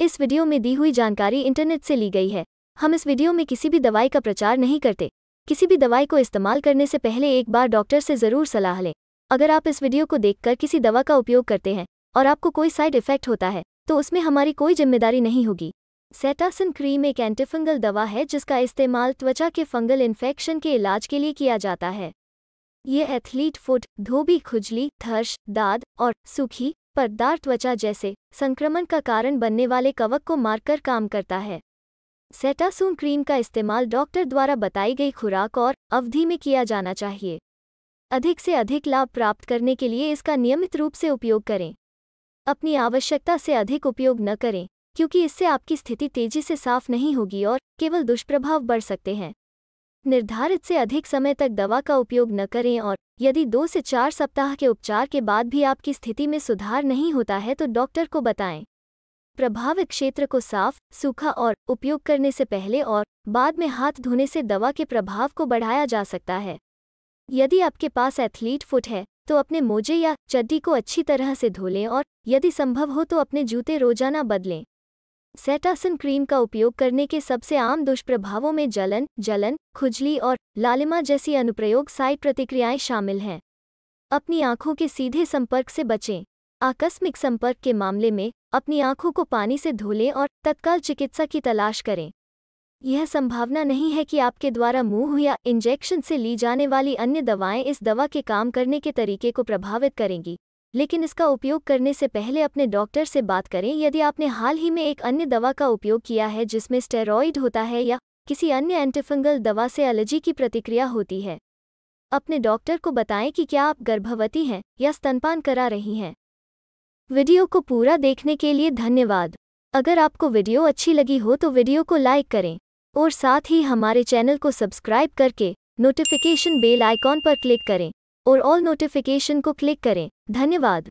इस वीडियो में दी हुई जानकारी इंटरनेट से ली गई है हम इस वीडियो में किसी भी दवाई का प्रचार नहीं करते किसी भी दवाई को इस्तेमाल करने से पहले एक बार डॉक्टर से ज़रूर सलाह लें अगर आप इस वीडियो को देखकर किसी दवा का उपयोग करते हैं और आपको कोई साइड इफेक्ट होता है तो उसमें हमारी कोई जिम्मेदारी नहीं होगी सेटासन क्रीम एक एंटीफंगल दवा है जिसका इस्तेमाल त्वचा के फंगल इन्फेक्शन के इलाज के लिए किया जाता है ये एथलीट फुट धोबी खुजली थर्श दाद और सूखी पर्दार त्वचा जैसे संक्रमण का कारण बनने वाले कवक को मारकर काम करता है सेटासून क्रीम का इस्तेमाल डॉक्टर द्वारा बताई गई खुराक और अवधि में किया जाना चाहिए अधिक से अधिक लाभ प्राप्त करने के लिए इसका नियमित रूप से उपयोग करें अपनी आवश्यकता से अधिक उपयोग न करें क्योंकि इससे आपकी स्थिति तेजी से साफ नहीं होगी और केवल दुष्प्रभाव बढ़ सकते हैं निर्धारित से अधिक समय तक दवा का उपयोग न करें और यदि दो से चार सप्ताह के उपचार के बाद भी आपकी स्थिति में सुधार नहीं होता है तो डॉक्टर को बताएं प्रभावित क्षेत्र को साफ सूखा और उपयोग करने से पहले और बाद में हाथ धोने से दवा के प्रभाव को बढ़ाया जा सकता है यदि आपके पास एथलीट फुट है तो अपने मोजे या चड्डी को अच्छी तरह से धो लें और यदि संभव हो तो अपने जूते रोजाना बदलें सेटासन क्रीम का उपयोग करने के सबसे आम दुष्प्रभावों में जलन जलन खुजली और लालिमा जैसी अनुप्रयोग साइट प्रतिक्रियाएं शामिल हैं अपनी आंखों के सीधे संपर्क से बचें आकस्मिक संपर्क के मामले में अपनी आंखों को पानी से धो लें और तत्काल चिकित्सा की तलाश करें यह संभावना नहीं है कि आपके द्वारा मुंह या इंजेक्शन से ली जाने वाली अन्य दवाएं इस दवा के काम करने के तरीके को प्रभावित करेंगी लेकिन इसका उपयोग करने से पहले अपने डॉक्टर से बात करें यदि आपने हाल ही में एक अन्य दवा का उपयोग किया है जिसमें स्टेरॉइड होता है या किसी अन्य एंटीफंगल दवा से एलर्जी की प्रतिक्रिया होती है अपने डॉक्टर को बताएं कि क्या आप गर्भवती हैं या स्तनपान करा रही हैं वीडियो को पूरा देखने के लिए धन्यवाद अगर आपको वीडियो अच्छी लगी हो तो वीडियो को लाइक करें और साथ ही हमारे चैनल को सब्सक्राइब करके नोटिफिकेशन बेल आइकॉन पर क्लिक करें और ऑल नोटिफिकेशन को क्लिक करें धन्यवाद